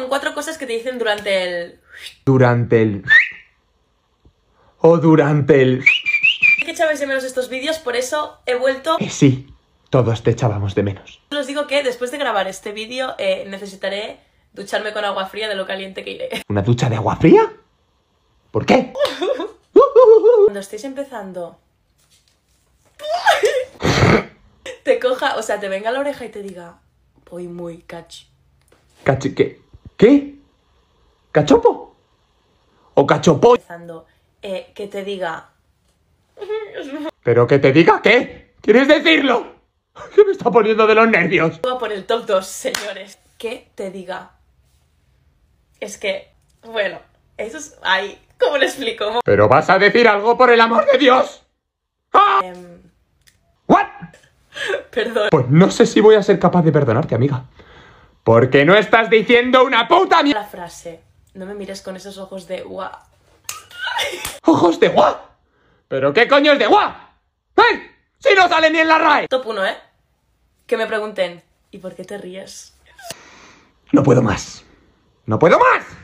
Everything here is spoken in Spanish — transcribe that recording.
con cuatro cosas que te dicen durante el... Durante el... O durante el... Que echabais de menos estos vídeos, por eso he vuelto... Que eh, sí, todos te echábamos de menos. Os digo que después de grabar este vídeo eh, necesitaré ducharme con agua fría de lo caliente que iré. ¿Una ducha de agua fría? ¿Por qué? Cuando estéis empezando... te coja, o sea, te venga a la oreja y te diga... Voy muy catch. ¿Cachi qué? ¿Qué? ¿Cachopo? ¿O cachopo? Eh, que te diga... ¿Pero que te diga qué? ¿Quieres decirlo? ¿Qué me está poniendo de los nervios? Voy por el top señores. qué te diga... Es que... Bueno, eso es... Ay, ¿cómo le explico? ¿Pero vas a decir algo por el amor de Dios? ¡Ah! Em, ¿What? Perdón. Pues no sé si voy a ser capaz de perdonarte, amiga. Porque no estás diciendo una puta mierda. La frase. No me mires con esos ojos de gua. ¿Ojos de gua. ¿Pero qué coño es de guau? ¡Eh! ¡Si no sale ni en la RAE! Top 1, ¿eh? Que me pregunten, ¿y por qué te ríes? No puedo más. ¡No puedo más!